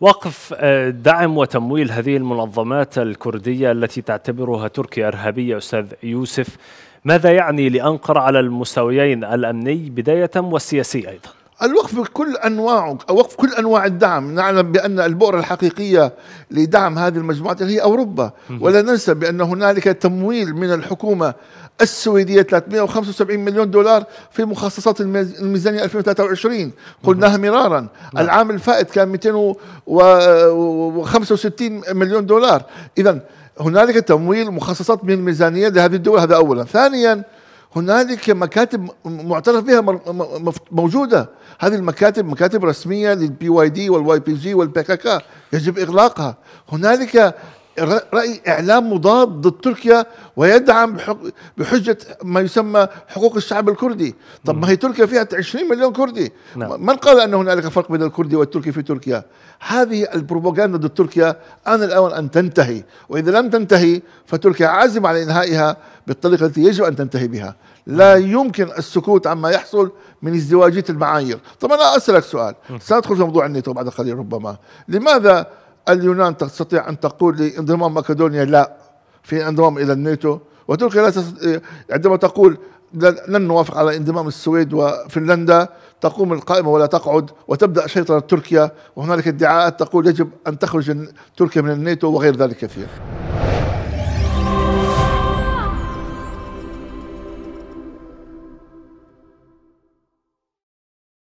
وقف آه، دعم وتمويل هذه المنظمات الكردية التي تعتبرها تركيا إرهابية أستاذ يوسف ماذا يعني لأنقرة على المستويين الأمني بداية والسياسي أيضاً؟ الوقف بكل انواعه وقف كل انواع الدعم نعلم بان البؤره الحقيقيه لدعم هذه المجموعات هي اوروبا ولا ننسى بان هنالك تمويل من الحكومه السويديه 375 مليون دولار في مخصصات الميزانيه 2023 قلناها مرارا نعم. العام الفائت كان 265 مليون دولار اذا هنالك تمويل مخصصات من الميزانيه لهذه الدول هذا اولا ثانيا هنالك مكاتب معترف بها موجوده هذه المكاتب مكاتب رسميه للبي واي دي والواي بي جي والبي كي كي يجب اغلاقها هنالك رأي إعلام مضاد ضد تركيا ويدعم بحجة ما يسمى حقوق الشعب الكردي طب ما هي تركيا فيها 20 مليون كردي نعم. من قال أن هنالك فرق بين الكردي والتركي في تركيا هذه البروباغندا ضد تركيا آن الأول أن تنتهي وإذا لم تنتهي فتركيا عازمة على إنهائها بالطريقة التي يجب أن تنتهي بها لا نعم. يمكن السكوت عما يحصل من ازدواجية المعايير طب أنا أسألك سؤال سندخل في موضوع النيتو بعد قليل ربما لماذا اليونان تستطيع أن تقول لانضمام مقدونيا لا في انضمام إلى الناتو وتركيا لا عندما تقول لن نوافق على انضمام السويد وفنلندا تقوم القائمة ولا تقعد وتبدأ شيطنة تركيا وهنالك ادعاءات تقول يجب أن تخرج تركيا من الناتو وغير ذلك كثير